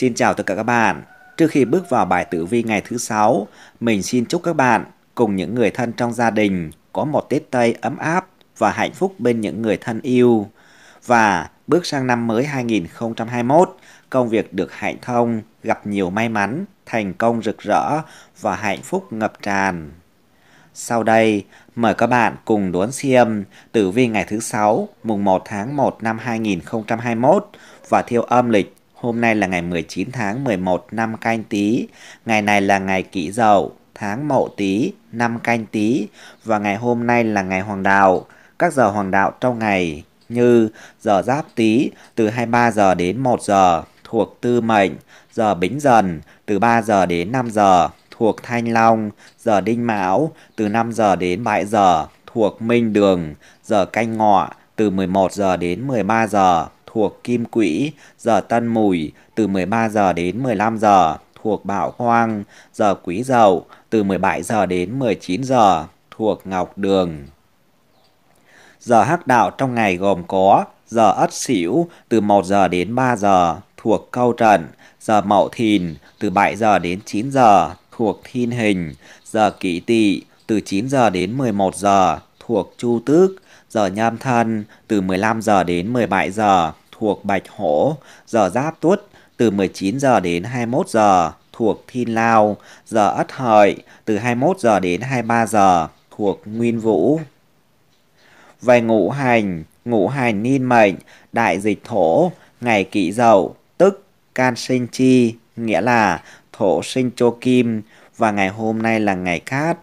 Xin chào tất cả các bạn. Trước khi bước vào bài tử vi ngày thứ sáu, mình xin chúc các bạn cùng những người thân trong gia đình có một Tết Tây ấm áp và hạnh phúc bên những người thân yêu. Và bước sang năm mới 2021, công việc được hạnh thông, gặp nhiều may mắn, thành công rực rỡ và hạnh phúc ngập tràn. Sau đây, mời các bạn cùng đón xem tử vi ngày thứ 6, mùng 1 tháng 1 năm 2021 và theo âm lịch Hôm nay là ngày 19 tháng 11 năm canh tí, ngày này là ngày kỷ dậu, tháng mậu tí, năm canh tí và ngày hôm nay là ngày hoàng đạo. Các giờ hoàng đạo trong ngày như giờ giáp tí từ 23 giờ đến 1 giờ thuộc tư mệnh, giờ bính dần từ 3 giờ đến 5 giờ thuộc thanh long, giờ đinh mão từ 5 giờ đến 7 giờ thuộc minh đường, giờ canh ngọ từ 11 giờ đến 13 giờ thuộc Kim Quỹ, giờ Tân Mùi từ 13 giờ đến 15 giờ, thuộc Bảo Hoang, giờ Quý Dậu từ 17 giờ đến 19 giờ, thuộc Ngọc Đường. Giờ hắc đạo trong ngày gồm có giờ Ất Sửu từ 1 giờ đến 3 giờ, thuộc Câu Trận, giờ Mậu Thìn từ 7 giờ đến 9 giờ, thuộc Thiên Hình, giờ Kỷ Tỵ từ 9 giờ đến 11 giờ, thuộc Chu Tước, giờ Nham Thân từ 15 giờ đến 17 giờ thuộc Bạch Hổ, giờ Giáp Tuất từ 19 giờ đến 21 giờ thuộc Thiên Lao, giờ Ất Hợi từ 21 giờ đến 23 giờ thuộc Nguyên Vũ. Về ngũ hành, ngũ hành niên mệnh, đại dịch thổ, ngày kỷ dậu, tức can sinh chi, nghĩa là thổ sinh cho kim và ngày hôm nay là ngày cát.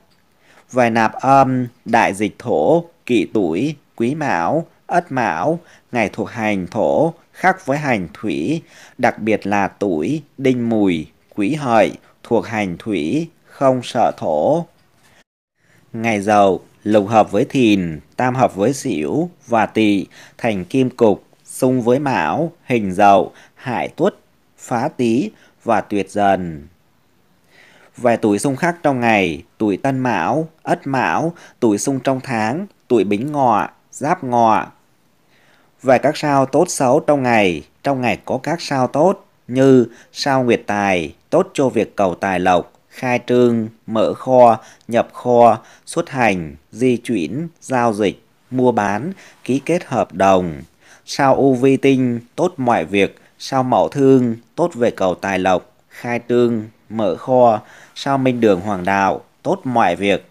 Về nạp âm, đại dịch thổ, kỷ tuổi, quý mão, Ất Mão, ngày thuộc hành thổ, khác với hành thủy, đặc biệt là tuổi, đinh mùi, quý hợi, thuộc hành thủy, không sợ thổ. Ngày giàu, lục hợp với thìn, tam hợp với xỉu và tỵ, thành kim cục, xung với mão, hình dậu, hại tuất, phá tý và tuyệt dần. Về tuổi xung khắc trong ngày, tuổi tân mão, ất mão, tuổi xung trong tháng, tuổi bính ngọ, giáp ngọ, về các sao tốt xấu trong ngày. Trong ngày có các sao tốt như sao nguyệt tài, tốt cho việc cầu tài lộc, khai trương, mở kho, nhập kho, xuất hành, di chuyển, giao dịch, mua bán, ký kết hợp đồng. Sao u vi tinh, tốt mọi việc, sao mậu thương, tốt về cầu tài lộc, khai trương, mở kho, sao minh đường hoàng đạo, tốt mọi việc.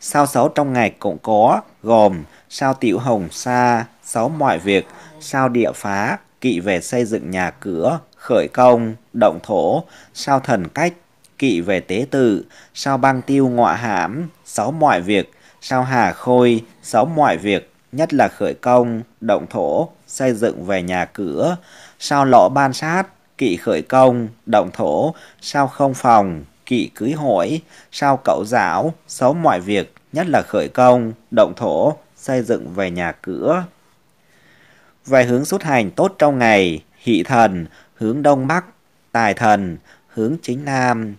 Sao xấu trong ngày cũng có, gồm sao tiểu hồng sa, sáu mọi việc, sao địa phá, kỵ về xây dựng nhà cửa, khởi công, động thổ, sao thần cách, kỵ về tế tự, sao băng tiêu ngọa hãm, sáu mọi việc, sao hà khôi, sáu mọi việc, nhất là khởi công, động thổ, xây dựng về nhà cửa, sao lõ ban sát, kỵ khởi công, động thổ, sao không phòng, kỵ cưới hỏi, sao cậu giáo, sáu mọi việc, nhất là khởi công, động thổ, xây dựng về nhà cửa. Về hướng xuất hành tốt trong ngày, hị thần, hướng đông bắc, tài thần, hướng chính nam.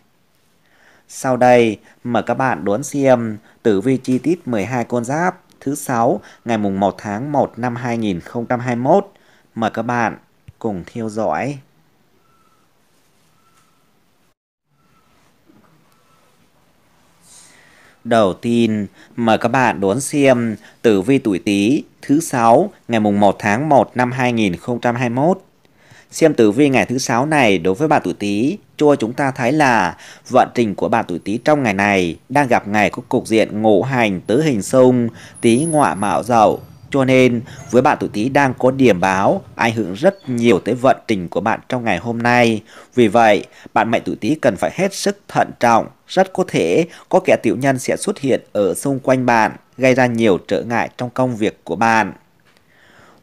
Sau đây, mời các bạn đón xem tử vi chi tiết 12 con giáp thứ 6 ngày mùng 1 tháng 1 năm 2021. Mời các bạn cùng theo dõi. Đầu tiên, mời các bạn đón xem tử vi tuổi Tý thứ sáu ngày mùng 1 tháng 1 năm 2021. Xem tử vi ngày thứ sáu này đối với bạn tuổi Tý, cho chúng ta thấy là vận trình của bạn tuổi Tý trong ngày này đang gặp ngày có cục diện ngũ hành tứ hình xung, Tý ngọa mạo dậu cho nên với bạn tuổi Tý đang có điểm báo ảnh hưởng rất nhiều tới vận trình của bạn trong ngày hôm nay. Vì vậy, bạn mệnh tuổi Tý cần phải hết sức thận trọng, rất có thể có kẻ tiểu nhân sẽ xuất hiện ở xung quanh bạn, gây ra nhiều trở ngại trong công việc của bạn.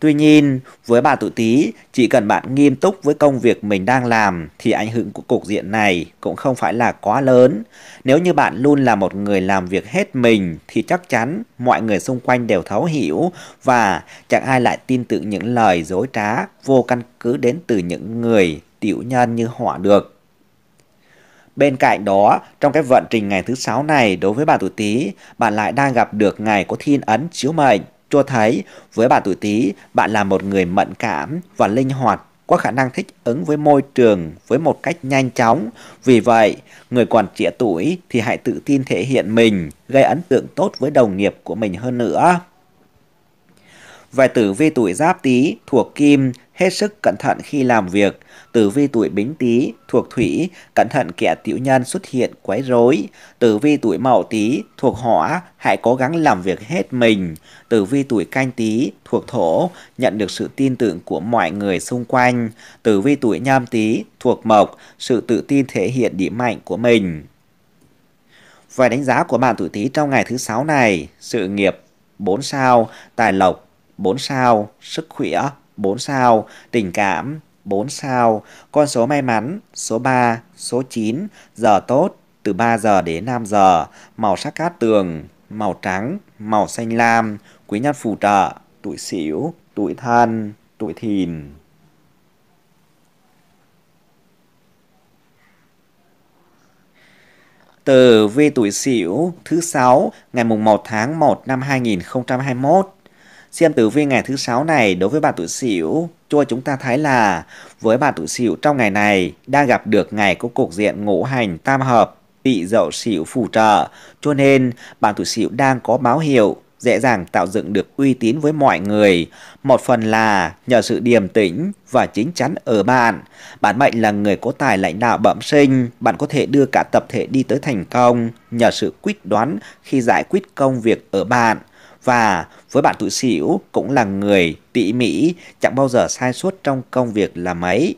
Tuy nhiên, với bà tuổi Tý, chỉ cần bạn nghiêm túc với công việc mình đang làm thì ảnh hưởng của cục diện này cũng không phải là quá lớn. Nếu như bạn luôn là một người làm việc hết mình thì chắc chắn mọi người xung quanh đều thấu hiểu và chẳng ai lại tin tưởng những lời dối trá vô căn cứ đến từ những người tiểu nhân như họ được. Bên cạnh đó, trong cái vận trình ngày thứ sáu này đối với bà tuổi Tý, bạn lại đang gặp được ngày có thiên ấn chiếu mệnh cho thấy với bạn tuổi Tý, bạn là một người mẫn cảm và linh hoạt, có khả năng thích ứng với môi trường với một cách nhanh chóng. Vì vậy, người còn trẻ tuổi thì hãy tự tin thể hiện mình, gây ấn tượng tốt với đồng nghiệp của mình hơn nữa. Về tử vi tuổi giáp tý thuộc kim hết sức cẩn thận khi làm việc. Tử vi tuổi bính tý thuộc thủy, cẩn thận kẻ tiểu nhân xuất hiện quấy rối. Tử vi tuổi mậu tý thuộc hỏa, hãy cố gắng làm việc hết mình. Tử vi tuổi canh tý thuộc thổ, nhận được sự tin tưởng của mọi người xung quanh. Tử vi tuổi nhâm tý thuộc mộc, sự tự tin thể hiện điểm mạnh của mình. Vài đánh giá của bạn tuổi tý trong ngày thứ sáu này, sự nghiệp 4 sao, tài lộc 4 sao, sức khỏe 4 sao, tình cảm 4 sao, con số may mắn số 3, số 9, giờ tốt từ 3 giờ đến 5 giờ, màu sắc cát tường, màu trắng, màu xanh lam, quý nhân phù trợ, tuổi sửu, tuổi thân, tuổi thìn. Từ vi tuổi sửu thứ 6 ngày mùng 1 tháng 1 năm 2021 Xem tử vi ngày thứ sáu này đối với bạn tuổi Sửu, cho chúng ta thấy là với bạn tuổi Sửu trong ngày này đang gặp được ngày có cục diện ngũ hành tam hợp, tỵ dậu Sửu phù trợ, cho nên bạn tuổi Sửu đang có báo hiệu dễ dàng tạo dựng được uy tín với mọi người. Một phần là nhờ sự điềm tĩnh và chính chắn ở bạn. Bản mệnh là người có tài lãnh đạo bẩm sinh, bạn có thể đưa cả tập thể đi tới thành công nhờ sự quyết đoán khi giải quyết công việc ở bạn. Và với bạn tuổi xỉu cũng là người tỉ mỉ, chẳng bao giờ sai suốt trong công việc làm ấy.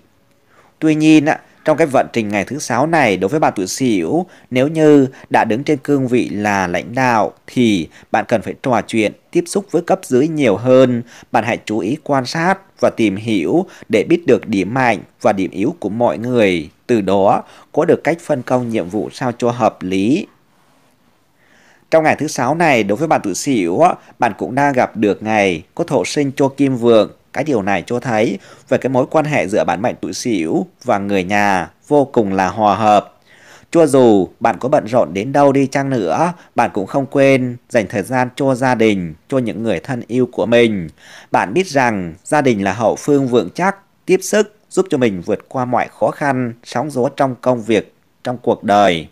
Tuy nhiên, trong cái vận trình ngày thứ sáu này đối với bạn tuổi xỉu, nếu như đã đứng trên cương vị là lãnh đạo thì bạn cần phải trò chuyện, tiếp xúc với cấp dưới nhiều hơn. Bạn hãy chú ý quan sát và tìm hiểu để biết được điểm mạnh và điểm yếu của mọi người. Từ đó có được cách phân công nhiệm vụ sao cho hợp lý. Trong ngày thứ sáu này, đối với bạn tuổi xỉu, bạn cũng đang gặp được ngày có thổ sinh cho kim vượng. Cái điều này cho thấy về cái mối quan hệ giữa bạn mệnh tuổi xỉu và người nhà vô cùng là hòa hợp. Cho dù bạn có bận rộn đến đâu đi chăng nữa, bạn cũng không quên dành thời gian cho gia đình, cho những người thân yêu của mình. Bạn biết rằng gia đình là hậu phương vượng chắc, tiếp sức giúp cho mình vượt qua mọi khó khăn, sóng gió trong công việc, trong cuộc đời.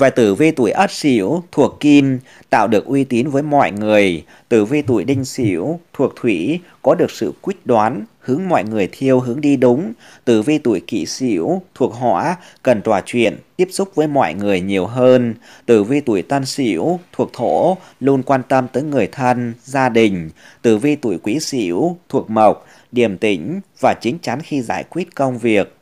Và tử vi tuổi Ất Sửu thuộc Kim tạo được uy tín với mọi người, tử vi tuổi Đinh Sửu thuộc Thủy có được sự quyết đoán, hướng mọi người theo hướng đi đúng, tử vi tuổi Kỷ Sửu thuộc Hỏa cần trò chuyện, tiếp xúc với mọi người nhiều hơn, tử vi tuổi Tân Sửu thuộc Thổ luôn quan tâm tới người thân, gia đình, tử vi tuổi Quý Sửu thuộc Mộc điềm tĩnh và chính chắn khi giải quyết công việc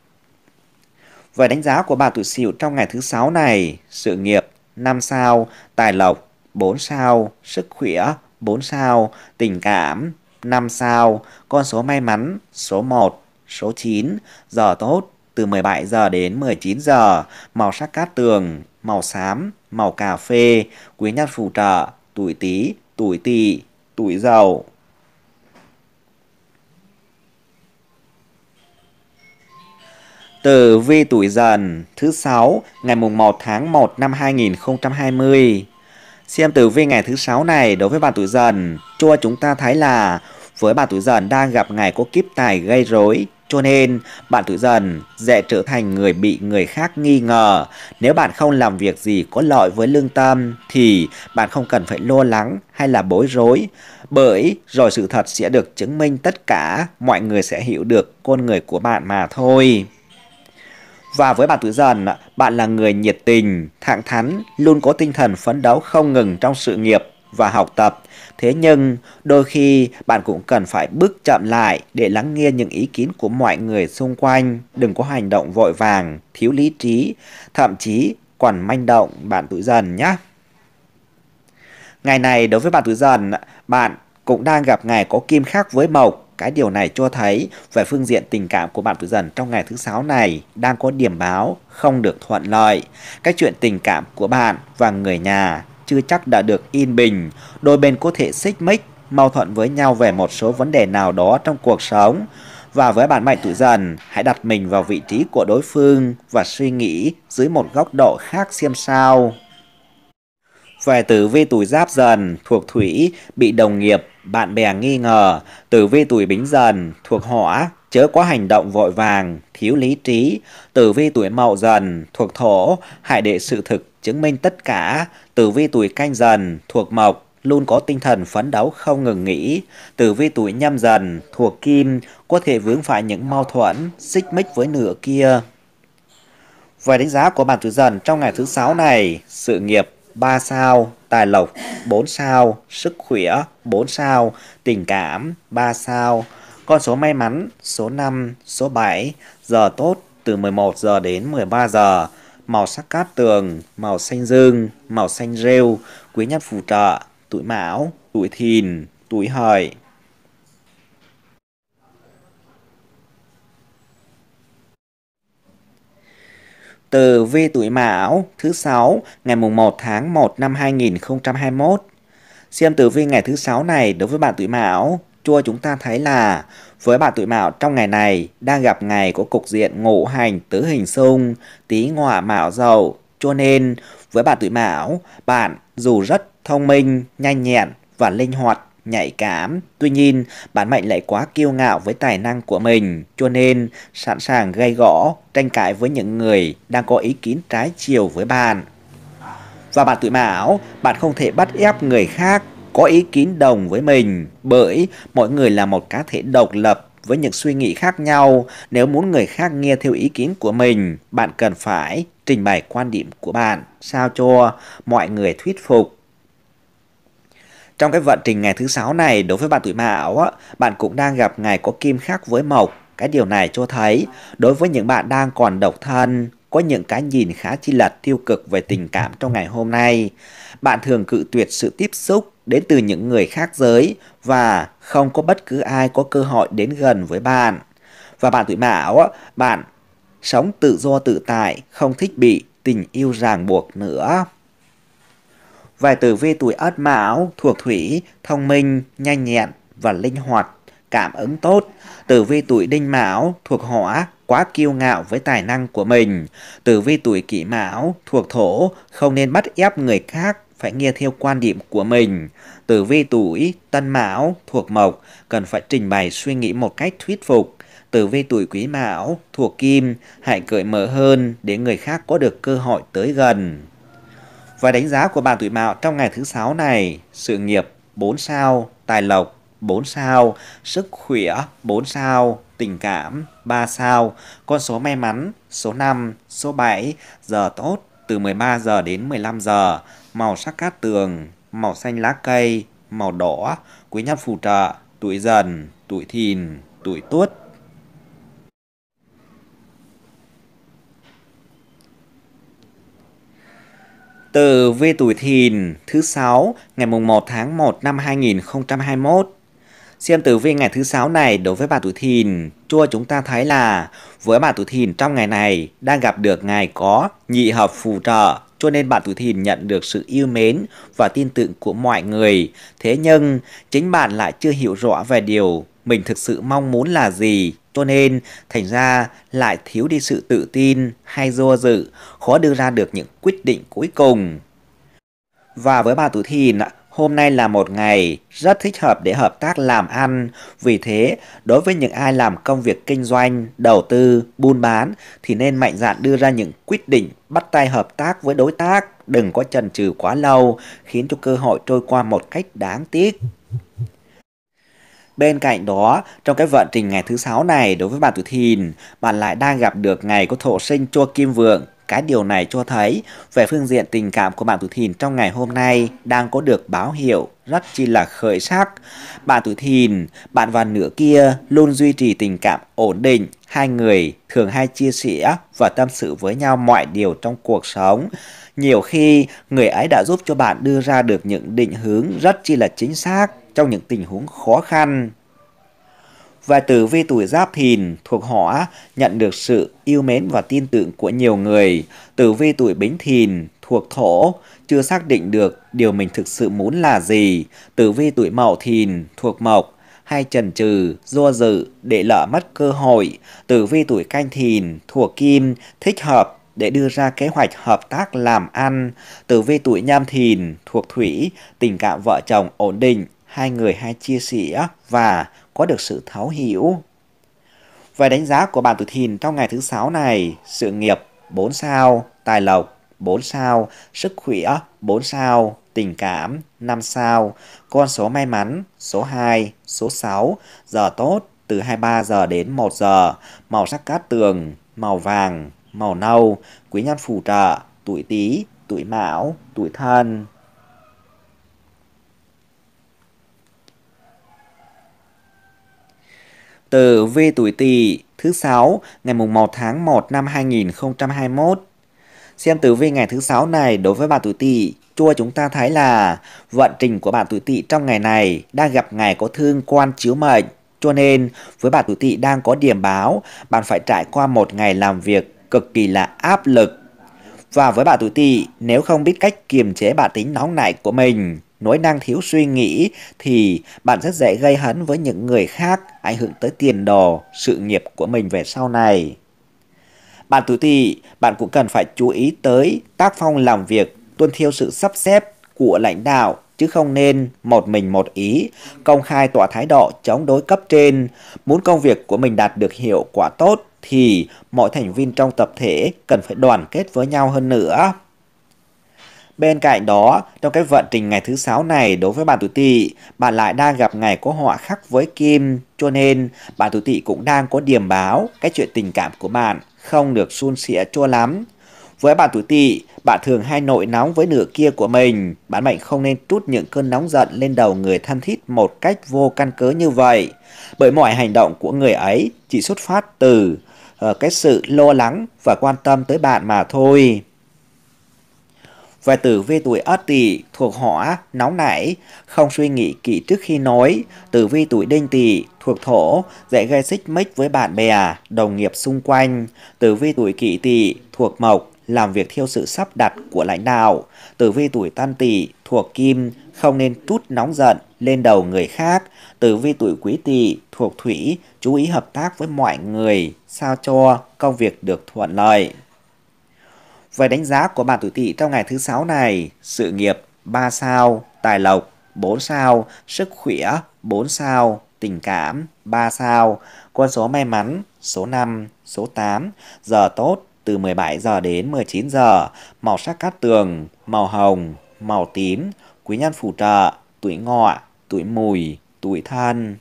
Vậy đánh giá của bà tuổi Sửu trong ngày thứ sáu này, sự nghiệp 5 sao, tài lộc 4 sao, sức khỏe 4 sao, tình cảm 5 sao, con số may mắn số 1, số 9, giờ tốt từ 17 giờ đến 19 giờ, màu sắc cát tường, màu xám, màu cà phê, quý nhân phù trợ, tuổi Tý, tuổi Tỵ, tuổi Dậu. Tử vi tuổi dần thứ 6 ngày mùng 1 tháng 1 năm 2020. Xem tử vi ngày thứ 6 này đối với bạn tuổi dần, cho chúng ta thấy là với bạn tuổi dần đang gặp ngày có kiếp tài gây rối, cho nên bạn tuổi dần dễ trở thành người bị người khác nghi ngờ. Nếu bạn không làm việc gì có lợi với lương tâm thì bạn không cần phải lo lắng hay là bối rối. Bởi rồi sự thật sẽ được chứng minh tất cả mọi người sẽ hiểu được con người của bạn mà thôi. Và với bạn tuổi dần, bạn là người nhiệt tình, thẳng thắn, luôn có tinh thần phấn đấu không ngừng trong sự nghiệp và học tập. Thế nhưng, đôi khi bạn cũng cần phải bước chậm lại để lắng nghe những ý kiến của mọi người xung quanh. Đừng có hành động vội vàng, thiếu lý trí, thậm chí còn manh động bạn tuổi dần nhé. Ngày này đối với bạn tuổi dần, bạn cũng đang gặp ngày có kim khắc với mộc cái điều này cho thấy về phương diện tình cảm của bạn tuổi dần trong ngày thứ sáu này đang có điểm báo không được thuận lợi. các chuyện tình cảm của bạn và người nhà chưa chắc đã được yên bình, đôi bên có thể xích mích, mâu thuẫn với nhau về một số vấn đề nào đó trong cuộc sống. Và với bạn mệnh tuổi dần, hãy đặt mình vào vị trí của đối phương và suy nghĩ dưới một góc độ khác xem sao. Về tử vi tuổi giáp dần thuộc thủy bị đồng nghiệp, bạn bè nghi ngờ. Tử vi tuổi bính dần thuộc hỏa chớ có hành động vội vàng, thiếu lý trí. Tử vi tuổi mậu dần thuộc thổ hãy để sự thực chứng minh tất cả. Tử vi tuổi canh dần thuộc mộc luôn có tinh thần phấn đấu không ngừng nghỉ. Tử vi tuổi nhâm dần thuộc kim có thể vướng phải những mâu thuẫn, xích mích với nửa kia. Về đánh giá của bạn tuổi dần trong ngày thứ sáu này, sự nghiệp 3 sao, tài lộc 4 sao, sức khỏe 4 sao, tình cảm 3 sao. Con số may mắn số 5, số 7, giờ tốt từ 11 giờ đến 13 giờ. Màu sắc cát tường, màu xanh dương, màu xanh rêu, quý nhân phù trợ, tuổi mão, tuổi thìn, tuổi hợi. Tử vi tuổi Mão thứ 6 ngày mùng 1 tháng 1 năm 2021. Xem tử vi ngày thứ 6 này đối với bạn tuổi Mão, chua chúng ta thấy là với bạn tuổi Mão trong ngày này đang gặp ngày của cục diện ngũ hành tứ hình xung, tí ngọa mão dậu, cho nên với bạn tuổi Mão, bạn dù rất thông minh, nhanh nhẹn và linh hoạt nhạy cảm. Tuy nhiên, bản mệnh lại quá kiêu ngạo với tài năng của mình, cho nên sẵn sàng gây gõ, tranh cãi với những người đang có ý kiến trái chiều với bạn. Và bạn tuổi mão, bạn không thể bắt ép người khác có ý kiến đồng với mình bởi mỗi người là một cá thể độc lập với những suy nghĩ khác nhau. Nếu muốn người khác nghe theo ý kiến của mình, bạn cần phải trình bày quan điểm của bạn sao cho mọi người thuyết phục trong cái vận trình ngày thứ sáu này đối với bạn tuổi Mão, á, bạn cũng đang gặp ngày có kim khác với mộc. Cái điều này cho thấy đối với những bạn đang còn độc thân, có những cái nhìn khá chi lật tiêu cực về tình cảm trong ngày hôm nay. Bạn thường cự tuyệt sự tiếp xúc đến từ những người khác giới và không có bất cứ ai có cơ hội đến gần với bạn. Và bạn tuổi Mão, bạn sống tự do tự tại, không thích bị tình yêu ràng buộc nữa. Vài tử vi tuổi ất mão thuộc thủy, thông minh, nhanh nhẹn và linh hoạt, cảm ứng tốt. Tử vi tuổi đinh mão thuộc hỏa, quá kiêu ngạo với tài năng của mình. Tử vi tuổi kỷ mão thuộc thổ, không nên bắt ép người khác phải nghe theo quan điểm của mình. Tử vi tuổi tân mão thuộc mộc, cần phải trình bày suy nghĩ một cách thuyết phục. Tử vi tuổi quý mão thuộc kim, hãy cởi mở hơn để người khác có được cơ hội tới gần. Và đánh giá của bạn tuổi Mão trong ngày thứ sáu này, sự nghiệp 4 sao, tài lộc 4 sao, sức khỏe 4 sao, tình cảm 3 sao, con số may mắn số 5, số 7, giờ tốt từ 13 giờ đến 15 giờ, màu sắc cát tường, màu xanh lá cây, màu đỏ, quý nhân phù trợ, tuổi dần, tuổi thìn, tuổi tuất, Tử vi tuổi thìn thứ 6 ngày mùng 1 tháng 1 năm 2021 Xem tử vi ngày thứ 6 này đối với bà tuổi thìn Chua chúng ta thấy là với bà tuổi thìn trong ngày này đang gặp được ngày có nhị hợp phù trợ cho nên bạn tuổi thìn nhận được sự yêu mến và tin tưởng của mọi người. Thế nhưng, chính bạn lại chưa hiểu rõ về điều mình thực sự mong muốn là gì cho nên, thành ra lại thiếu đi sự tự tin hay do dự, khó đưa ra được những quyết định cuối cùng. Và với bà tuổi Thìn, hôm nay là một ngày rất thích hợp để hợp tác làm ăn. Vì thế, đối với những ai làm công việc kinh doanh, đầu tư, buôn bán thì nên mạnh dạn đưa ra những quyết định bắt tay hợp tác với đối tác. Đừng có chần chừ quá lâu, khiến cho cơ hội trôi qua một cách đáng tiếc. Bên cạnh đó, trong cái vận trình ngày thứ sáu này đối với bạn tuổi thìn, bạn lại đang gặp được ngày có thổ sinh cho kim vượng. Cái điều này cho thấy về phương diện tình cảm của bạn tuổi thìn trong ngày hôm nay đang có được báo hiệu rất chi là khởi sắc. Bạn tuổi thìn, bạn và nửa kia luôn duy trì tình cảm ổn định, hai người thường hay chia sẻ và tâm sự với nhau mọi điều trong cuộc sống. Nhiều khi người ấy đã giúp cho bạn đưa ra được những định hướng rất chi là chính xác trong những tình huống khó khăn. Và tử vi tuổi Giáp Thìn thuộc Hỏa nhận được sự yêu mến và tin tưởng của nhiều người. Tử vi tuổi Bính Thìn thuộc Thổ chưa xác định được điều mình thực sự muốn là gì. Tử vi tuổi Mậu Thìn thuộc Mộc hay trần trừ do dự để lỡ mất cơ hội. Tử vi tuổi Canh Thìn thuộc Kim thích hợp để đưa ra kế hoạch hợp tác làm ăn. Tử vi tuổi Nhâm Thìn thuộc Thủy, tình cảm vợ chồng ổn định, hai người hay chia sẻ và có được sự thấu hiểu. Về đánh giá của bạn tuổi thìn trong ngày thứ sáu này, sự nghiệp 4 sao, tài lộc 4 sao, sức khỏe 4 sao, tình cảm 5 sao, con số may mắn số 2, số 6, giờ tốt từ 23 giờ đến 1 giờ, màu sắc cát tường, màu vàng, màu nâu, quý nhân phù trợ, tuổi Tý, tuổi Mão, tuổi Thân. tờ V tuổi Tỵ thứ sáu ngày mùng 1 tháng 1 năm 2021. Xem tử vi ngày thứ sáu này đối với bạn tuổi Tỵ, chua chúng ta thấy là vận trình của bạn tuổi Tỵ trong ngày này đang gặp ngày có thương quan chiếu mệnh, cho nên với bạn tuổi Tỵ đang có điểm báo, bạn phải trải qua một ngày làm việc cực kỳ là áp lực. Và với bạn tuổi Tỵ, nếu không biết cách kiềm chế bản tính nóng nảy của mình, nói năng thiếu suy nghĩ thì bạn rất dễ gây hấn với những người khác, ảnh hưởng tới tiền đồ, sự nghiệp của mình về sau này. Bạn tự tỵ bạn cũng cần phải chú ý tới tác phong làm việc, tuân theo sự sắp xếp của lãnh đạo chứ không nên một mình một ý, công khai tỏ thái độ chống đối cấp trên. Muốn công việc của mình đạt được hiệu quả tốt thì mọi thành viên trong tập thể cần phải đoàn kết với nhau hơn nữa. Bên cạnh đó, trong cái vận trình ngày thứ sáu này đối với bạn tuổi tỵ, bạn lại đang gặp ngày có họa khắc với kim, cho nên bạn tuổi tỵ cũng đang có điểm báo cái chuyện tình cảm của bạn không được suôn sẻ cho lắm. Với bạn tuổi tỵ, bạn thường hay nội nóng với nửa kia của mình, bạn mệnh không nên trút những cơn nóng giận lên đầu người thân thiết một cách vô căn cứ như vậy, bởi mọi hành động của người ấy chỉ xuất phát từ uh, cái sự lo lắng và quan tâm tới bạn mà thôi và tử vi tuổi Ất Tỵ thuộc hỏa, nóng nảy, không suy nghĩ kỹ trước khi nói. Tử vi tuổi Đinh Tỵ thuộc thổ, dễ gây xích mích với bạn bè, đồng nghiệp xung quanh. Tử vi tuổi Kỷ Tỵ thuộc mộc, làm việc theo sự sắp đặt của lãnh đạo. Tử vi tuổi Tân Tỵ thuộc kim, không nên trút nóng giận lên đầu người khác. Tử vi tuổi Quý Tỵ thuộc thủy, chú ý hợp tác với mọi người sao cho công việc được thuận lợi. Về đánh giá của bạn tuổi tỵ trong ngày thứ sáu này, sự nghiệp 3 sao, tài lộc 4 sao, sức khỏe 4 sao, tình cảm 3 sao, con số may mắn số 5, số 8, giờ tốt từ 17 giờ đến 19 giờ, màu sắc cát tường, màu hồng, màu tím, quý nhân phù trợ, tuổi ngọ, tuổi mùi, tuổi thân.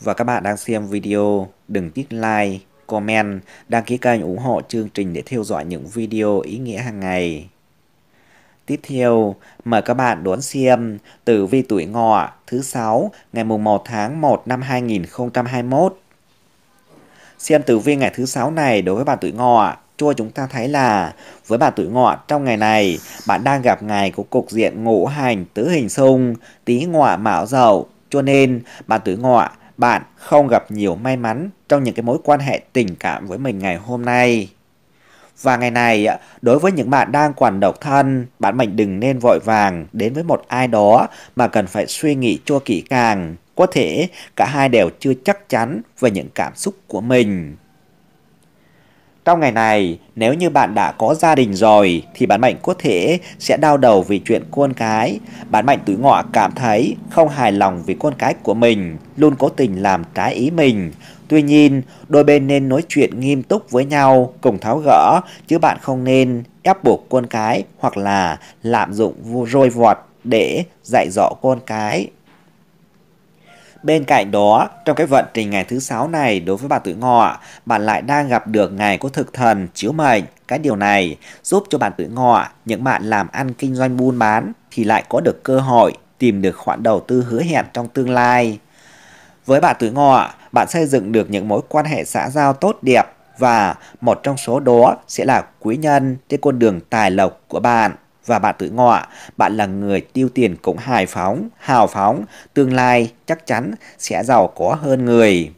Và các bạn đang xem video, đừng tiếc like comment, đăng ký kênh ủng hộ chương trình để theo dõi những video ý nghĩa hàng ngày. Tiếp theo, mời các bạn đón xem tử vi tuổi ngọ thứ 6 ngày mùng 1 tháng 1 năm 2021. Xem tử vi ngày thứ 6 này đối với bạn tuổi ngọ cho chúng ta thấy là với bạn tuổi ngọ trong ngày này, bạn đang gặp ngày của cục diện ngũ hành tứ hình xung, tí ngọ mão dậu, cho nên bạn tuổi ngọ bạn không gặp nhiều may mắn trong những cái mối quan hệ tình cảm với mình ngày hôm nay. Và ngày này, đối với những bạn đang quản độc thân, bạn mình đừng nên vội vàng đến với một ai đó mà cần phải suy nghĩ cho kỹ càng. Có thể cả hai đều chưa chắc chắn về những cảm xúc của mình. Trong ngày này, nếu như bạn đã có gia đình rồi thì bản mệnh có thể sẽ đau đầu vì chuyện con cái. bản mệnh tuổi ngọ cảm thấy không hài lòng vì con cái của mình, luôn cố tình làm trái ý mình. Tuy nhiên, đôi bên nên nói chuyện nghiêm túc với nhau, cùng tháo gỡ, chứ bạn không nên ép buộc con cái hoặc là lạm dụng rôi vọt để dạy dỗ con cái. Bên cạnh đó, trong cái vận trình ngày thứ sáu này đối với bà tuổi ngọ, bạn lại đang gặp được ngày có thực thần chiếu mệnh. Cái điều này giúp cho bạn tuổi ngọ, những bạn làm ăn kinh doanh buôn bán thì lại có được cơ hội tìm được khoản đầu tư hứa hẹn trong tương lai. Với bạn tuổi ngọ, bạn xây dựng được những mối quan hệ xã giao tốt đẹp và một trong số đó sẽ là quý nhân trên con đường tài lộc của bạn. Và bạn tự ngọ, bạn là người tiêu tiền cũng hài phóng, hào phóng, tương lai chắc chắn sẽ giàu có hơn người.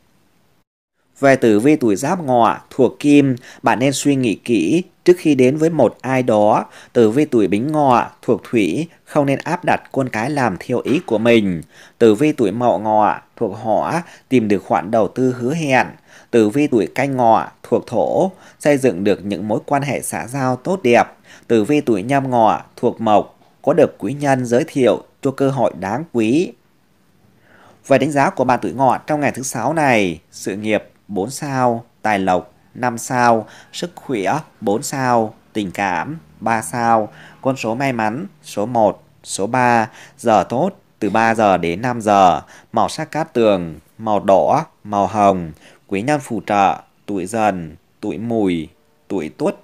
Về tử vi tuổi giáp ngọ thuộc kim, bạn nên suy nghĩ kỹ trước khi đến với một ai đó. Tử vi tuổi bính ngọ thuộc thủy, không nên áp đặt con cái làm theo ý của mình. Tử vi tuổi mậu ngọ thuộc hỏa, tìm được khoản đầu tư hứa hẹn. Tử vi tuổi canh ngọ thuộc thổ, xây dựng được những mối quan hệ xã giao tốt đẹp. Tử vi tuổi nhâm ngọ thuộc mộc, có được quý nhân giới thiệu cho cơ hội đáng quý. Về đánh giá của bạn tuổi ngọ trong ngày thứ sáu này, sự nghiệp 4 sao, tài lộc 5 sao, sức khỏe 4 sao, tình cảm 3 sao, con số may mắn số 1, số 3, giờ tốt từ 3 giờ đến 5 giờ, màu sắc cát tường, màu đỏ, màu hồng, quý nhân phù trợ, tuổi dần, tuổi mùi, tuổi tuất.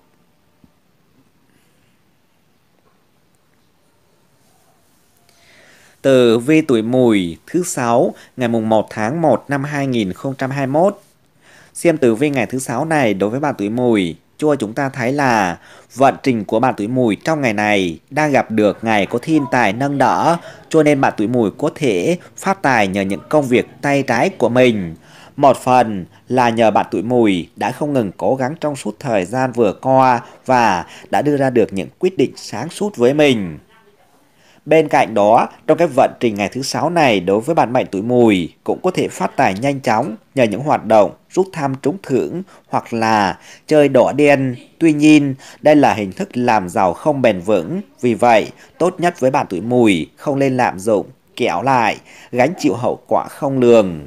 từ vi tuổi mùi thứ 6 ngày mùng 1 tháng 1 năm 2021 Xem tử vi ngày thứ sáu này đối với bạn tuổi mùi, cho chúng ta thấy là vận trình của bạn tuổi mùi trong ngày này đang gặp được ngày có thiên tài nâng đỡ, cho nên bạn tuổi mùi có thể phát tài nhờ những công việc tay trái của mình. Một phần là nhờ bạn tuổi mùi đã không ngừng cố gắng trong suốt thời gian vừa qua và đã đưa ra được những quyết định sáng suốt với mình. Bên cạnh đó, trong cái vận trình ngày thứ sáu này đối với bạn mệnh tuổi mùi cũng có thể phát tài nhanh chóng nhờ những hoạt động rút tham trúng thưởng hoặc là chơi đỏ đen. Tuy nhiên, đây là hình thức làm giàu không bền vững. Vì vậy, tốt nhất với bạn tuổi mùi không nên lạm dụng, kéo lại, gánh chịu hậu quả không lường.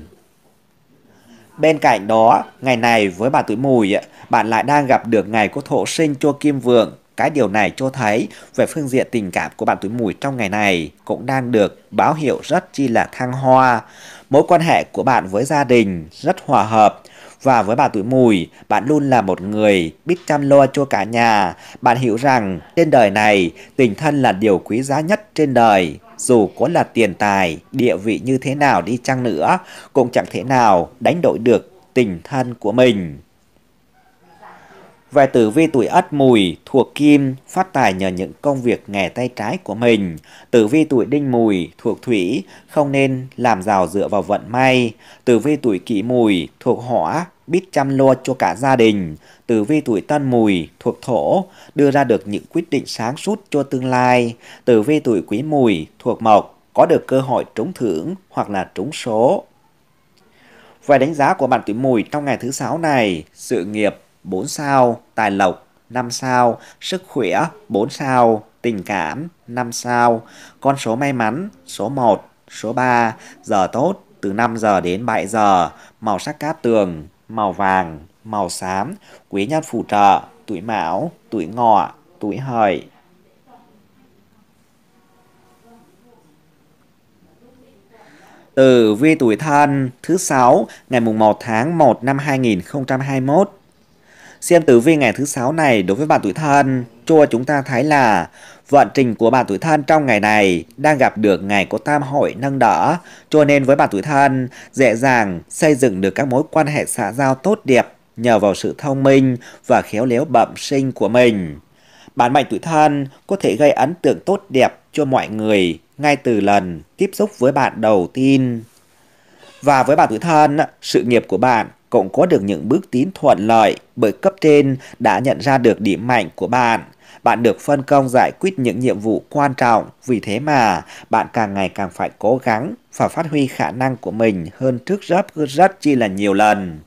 Bên cạnh đó, ngày này với bạn tuổi mùi, bạn lại đang gặp được ngày của thổ sinh cho kim vượng cái điều này cho thấy về phương diện tình cảm của bạn tuổi mùi trong ngày này cũng đang được báo hiệu rất chi là thăng hoa. Mối quan hệ của bạn với gia đình rất hòa hợp. Và với bà tuổi mùi, bạn luôn là một người biết chăm lo cho cả nhà. Bạn hiểu rằng trên đời này tình thân là điều quý giá nhất trên đời. Dù có là tiền tài, địa vị như thế nào đi chăng nữa, cũng chẳng thể nào đánh đổi được tình thân của mình. Về tử vi tuổi Ất Mùi thuộc Kim phát tài nhờ những công việc nghề tay trái của mình. Tử vi tuổi Đinh Mùi thuộc Thủy không nên làm giàu dựa vào vận may. Tử vi tuổi Kỷ Mùi thuộc Hỏa biết chăm lo cho cả gia đình. Tử vi tuổi Tân Mùi thuộc Thổ đưa ra được những quyết định sáng suốt cho tương lai. Tử vi tuổi Quý Mùi thuộc Mộc có được cơ hội trúng thưởng hoặc là trúng số. Về đánh giá của bạn tuổi mùi trong ngày thứ sáu này, sự nghiệp 4 sao, tài lộc 5 sao, sức khỏe 4 sao, tình cảm 5 sao, con số may mắn số 1, số 3, giờ tốt từ 5 giờ đến 7 giờ, màu sắc cát tường, màu vàng, màu xám, quý nhân phù trợ, tuổi mão, tuổi ngọ, tuổi hợi. từ vi tuổi thân thứ 6 ngày mùng 1 tháng 1 năm 2021 Xem tử vi ngày thứ sáu này đối với bạn tuổi thân cho chúng ta thấy là vận trình của bạn tuổi thân trong ngày này đang gặp được ngày có tam hội nâng đỡ, cho nên với bạn tuổi thân dễ dàng xây dựng được các mối quan hệ xã giao tốt đẹp nhờ vào sự thông minh và khéo léo bẩm sinh của mình. Bản mệnh tuổi thân có thể gây ấn tượng tốt đẹp cho mọi người ngay từ lần tiếp xúc với bạn đầu tiên. Và với bạn tuổi thân, sự nghiệp của bạn cũng có được những bước tiến thuận lợi bởi cấp trên đã nhận ra được điểm mạnh của bạn. Bạn được phân công giải quyết những nhiệm vụ quan trọng, vì thế mà bạn càng ngày càng phải cố gắng và phát huy khả năng của mình hơn trước rất rất chi là nhiều lần.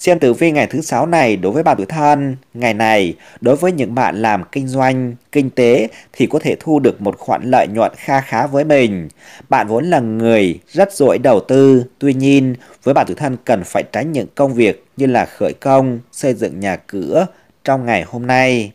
Xem tử vi ngày thứ sáu này đối với bạn tuổi thân, ngày này đối với những bạn làm kinh doanh, kinh tế thì có thể thu được một khoản lợi nhuận kha khá với mình. Bạn vốn là người rất giỏi đầu tư, tuy nhiên với bạn tuổi thân cần phải tránh những công việc như là khởi công, xây dựng nhà cửa trong ngày hôm nay.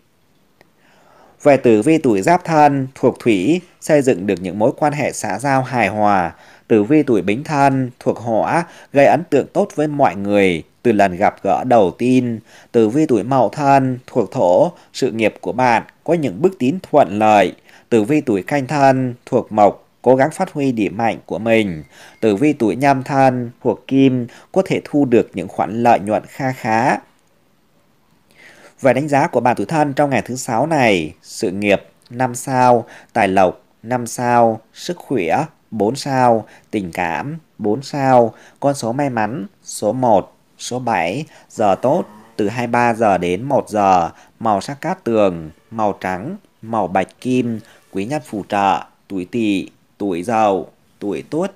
Về tử vi tuổi giáp thân, thuộc thủy, xây dựng được những mối quan hệ xã giao hài hòa. Tử vi tuổi bính thân, thuộc hỏa, gây ấn tượng tốt với mọi người, từ lần gặp gỡ đầu tiên, từ vi tuổi mậu thân thuộc thổ, sự nghiệp của bạn có những bước tiến thuận lợi. Từ vi tuổi canh thân thuộc mộc, cố gắng phát huy điểm mạnh của mình. Từ vi tuổi nhâm thân thuộc kim có thể thu được những khoản lợi nhuận kha khá. Về đánh giá của bạn tuổi thân trong ngày thứ sáu này, sự nghiệp 5 sao, tài lộc 5 sao, sức khỏe 4 sao, tình cảm 4 sao, con số may mắn số 1. Số 7. Giờ tốt từ 23 giờ đến 1 giờ, màu sắc cát tường, màu trắng, màu bạch kim, quý nhân phù trợ, tuổi tỵ, tuổi dậu, tuổi tuất.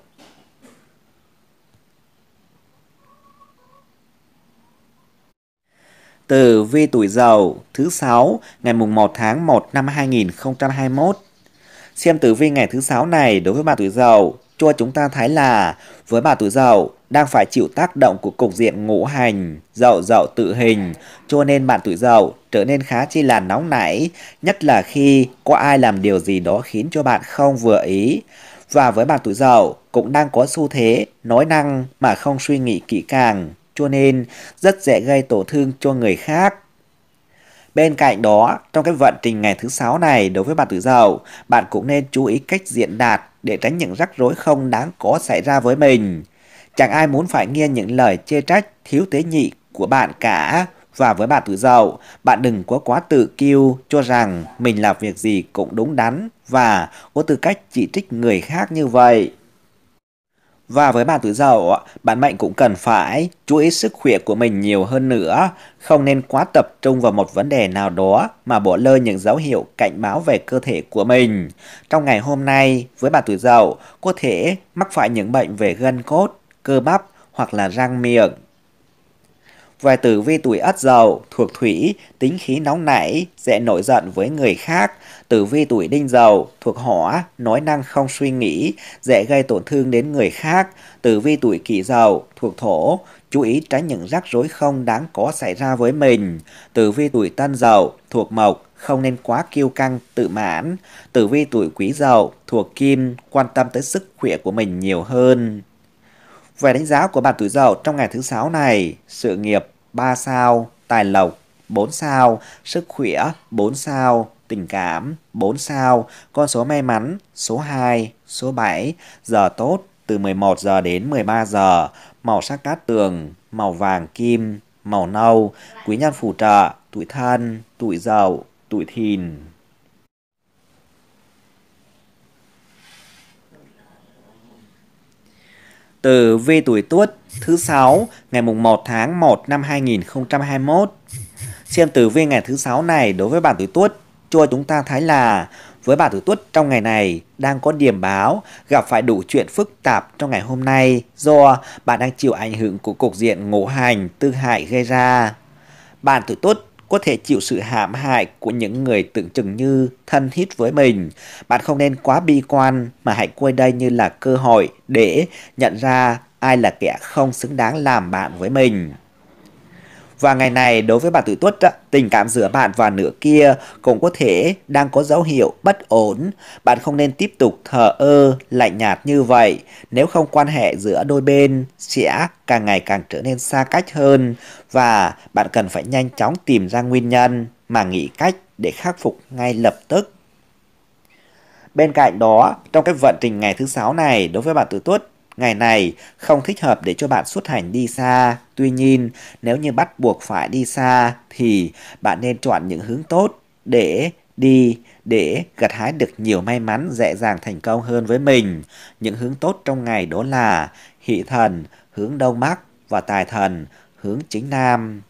từ vi tuổi dậu thứ 6 ngày mùng 1 tháng 1 năm 2021. Xem tử vi ngày thứ 6 này đối với bà tuổi dậu cho chúng ta thấy là với bà tuổi dậu đang phải chịu tác động của cục diện ngũ hành, dậu dậu tự hình, cho nên bạn tuổi dậu trở nên khá chi là nóng nảy, nhất là khi có ai làm điều gì đó khiến cho bạn không vừa ý. Và với bạn tuổi dậu cũng đang có xu thế nói năng mà không suy nghĩ kỹ càng, cho nên rất dễ gây tổn thương cho người khác. Bên cạnh đó, trong cái vận trình ngày thứ sáu này đối với bạn tuổi dậu, bạn cũng nên chú ý cách diễn đạt để tránh những rắc rối không đáng có xảy ra với mình. Chẳng ai muốn phải nghe những lời chê trách thiếu tế nhị của bạn cả. Và với bạn tự dậu bạn đừng có quá tự kiêu cho rằng mình làm việc gì cũng đúng đắn và có tư cách chỉ trích người khác như vậy. Và với bạn tuổi dậu bạn mệnh cũng cần phải chú ý sức khỏe của mình nhiều hơn nữa, không nên quá tập trung vào một vấn đề nào đó mà bỏ lơ những dấu hiệu cảnh báo về cơ thể của mình. Trong ngày hôm nay, với bạn tuổi dậu có thể mắc phải những bệnh về gân cốt, cơ bắp hoặc là răng miệng. Vài tử vi tuổi ất dậu thuộc thủy, tính khí nóng nảy, dễ nổi giận với người khác. Tử vi tuổi đinh dậu thuộc hỏa, nói năng không suy nghĩ, dễ gây tổn thương đến người khác. Tử vi tuổi kỷ dậu thuộc thổ, chú ý tránh những rắc rối không đáng có xảy ra với mình. Tử vi tuổi tân dậu thuộc mộc, không nên quá kiêu căng, tự mãn. Tử vi tuổi quý dậu thuộc kim, quan tâm tới sức khỏe của mình nhiều hơn. Về đánh giá của bạn tuổi Dậu trong ngày thứ sáu này, sự nghiệp 3 sao, tài lộc 4 sao, sức khỏe 4 sao, tình cảm 4 sao, con số may mắn số 2, số 7, giờ tốt từ 11 giờ đến 13 giờ, màu sắc cát tường, màu vàng kim, màu nâu, quý nhân phù trợ, tuổi thân, tuổi dậu, tuổi thìn. từ vi tuổi Tuất thứ sáu ngày mùng 1 tháng 1 năm 2021. Xem tử vi ngày thứ sáu này đối với bản tuổi Tuất cho chúng ta thấy là với bản tuổi Tuất trong ngày này đang có điểm báo gặp phải đủ chuyện phức tạp trong ngày hôm nay do bạn đang chịu ảnh hưởng của cục diện ngũ hành tư hại gây ra. bạn tuổi Tuất có thể chịu sự hãm hại của những người tưởng chừng như thân thiết với mình. Bạn không nên quá bi quan mà hãy coi đây như là cơ hội để nhận ra ai là kẻ không xứng đáng làm bạn với mình. Và ngày này đối với bạn tuổi tuất, tình cảm giữa bạn và nửa kia cũng có thể đang có dấu hiệu bất ổn. Bạn không nên tiếp tục thờ ơ, lạnh nhạt như vậy. Nếu không quan hệ giữa đôi bên sẽ càng ngày càng trở nên xa cách hơn. Và bạn cần phải nhanh chóng tìm ra nguyên nhân mà nghĩ cách để khắc phục ngay lập tức. Bên cạnh đó, trong cái vận trình ngày thứ sáu này đối với bạn tuổi tuất, Ngày này không thích hợp để cho bạn xuất hành đi xa. Tuy nhiên, nếu như bắt buộc phải đi xa thì bạn nên chọn những hướng tốt để đi để gặt hái được nhiều may mắn dễ dàng thành công hơn với mình. Những hướng tốt trong ngày đó là hỷ thần hướng đông bắc và tài thần hướng chính nam.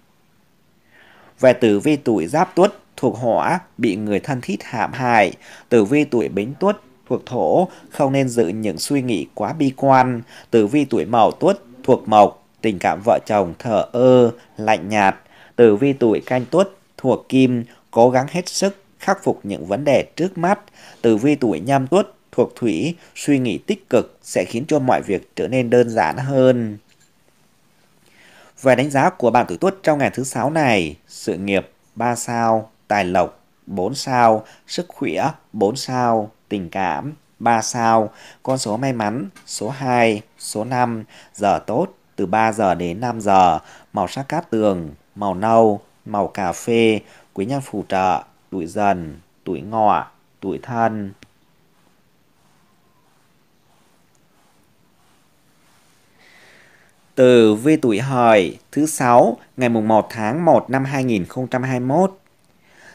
Về tử vi tuổi giáp tuất thuộc hỏa bị người thân thiết hãm hại, tử vi tuổi bính tuất thuộc thổ, không nên giữ những suy nghĩ quá bi quan, tử vi tuổi mậu tuất thuộc mộc, tình cảm vợ chồng thờ ơ, lạnh nhạt, tử vi tuổi canh tuất thuộc kim, cố gắng hết sức khắc phục những vấn đề trước mắt, tử vi tuổi nhâm tuất thuộc thủy, suy nghĩ tích cực sẽ khiến cho mọi việc trở nên đơn giản hơn. Về đánh giá của bạn tuổi Tuất trong ngày thứ sáu này, sự nghiệp 3 sao, tài lộc 4 sao, sức khỏe 4 sao, tình cảm, 3 sao, con số may mắn, số 2, số 5, giờ tốt, từ 3 giờ đến 5 giờ, màu sắc cát tường, màu nâu, màu cà phê, quý nhân phù trợ, tuổi dần, tuổi ngọ, tuổi thân. Từ vi tuổi hợi thứ 6 ngày mùng 1 tháng 1 năm 2021.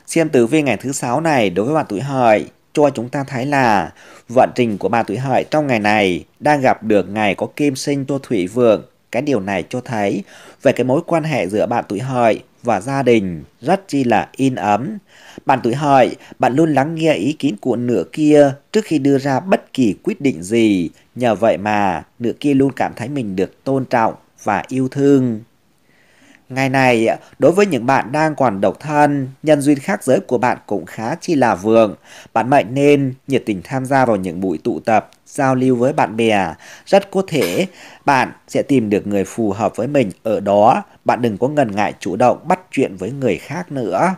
Xem tử vi ngày thứ 6 này đối với bạn tuổi hợi cho chúng ta thấy là vận trình của bà tuổi hợi trong ngày này đang gặp được ngày có kim sinh cho thủy vượng. Cái điều này cho thấy về cái mối quan hệ giữa bạn tuổi hợi và gia đình rất chi là in ấm. Bạn tuổi hợi, bạn luôn lắng nghe ý kiến của nửa kia trước khi đưa ra bất kỳ quyết định gì. Nhờ vậy mà nửa kia luôn cảm thấy mình được tôn trọng và yêu thương. Ngày này, đối với những bạn đang còn độc thân, nhân duyên khác giới của bạn cũng khá chi là vượng. Bạn mệnh nên nhiệt tình tham gia vào những buổi tụ tập, giao lưu với bạn bè. Rất có thể bạn sẽ tìm được người phù hợp với mình ở đó. Bạn đừng có ngần ngại chủ động bắt chuyện với người khác nữa.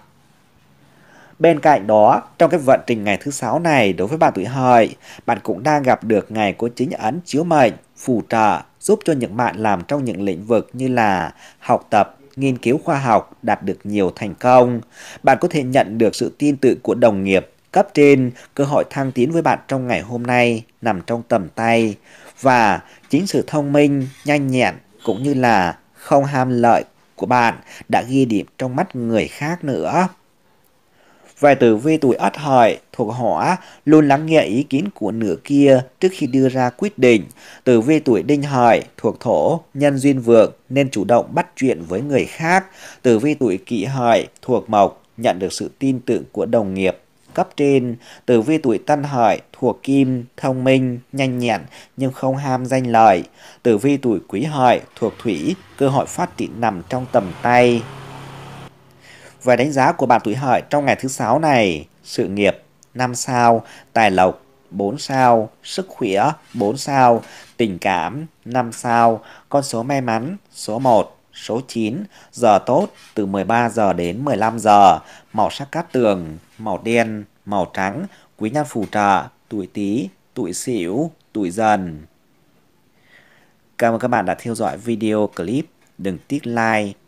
Bên cạnh đó, trong cái vận trình ngày thứ sáu này đối với bạn tuổi hợi, bạn cũng đang gặp được ngày có chính ấn chiếu mệnh, phù trợ, giúp cho những bạn làm trong những lĩnh vực như là học tập, nghiên cứu khoa học đạt được nhiều thành công. Bạn có thể nhận được sự tin tưởng của đồng nghiệp, cấp trên, cơ hội thăng tiến với bạn trong ngày hôm nay nằm trong tầm tay. Và chính sự thông minh, nhanh nhẹn cũng như là không ham lợi của bạn đã ghi điểm trong mắt người khác nữa. Vài tử vi tuổi Ất Hợi thuộc Hỏa luôn lắng nghe ý kiến của nửa kia trước khi đưa ra quyết định. Tử vi tuổi Đinh Hợi thuộc Thổ nhân duyên vượng nên chủ động bắt chuyện với người khác. Tử vi tuổi Kỷ Hợi thuộc Mộc nhận được sự tin tưởng của đồng nghiệp cấp trên. Tử vi tuổi Tân Hợi thuộc Kim, thông minh, nhanh nhẹn nhưng không ham danh lợi. Tử vi tuổi Quý Hợi thuộc Thủy, cơ hội phát triển nằm trong tầm tay. Về đánh giá của bạn tuổi hợi trong ngày thứ sáu này, sự nghiệp 5 sao, tài lộc 4 sao, sức khỏe 4 sao, tình cảm 5 sao, con số may mắn số 1, số 9, giờ tốt từ 13 giờ đến 15 giờ, màu sắc cát tường, màu đen, màu trắng, quý nhân phù trợ, tuổi Tý, tuổi Sửu, tuổi Dần. Cảm ơn các bạn đã theo dõi video clip. Đừng tiếc like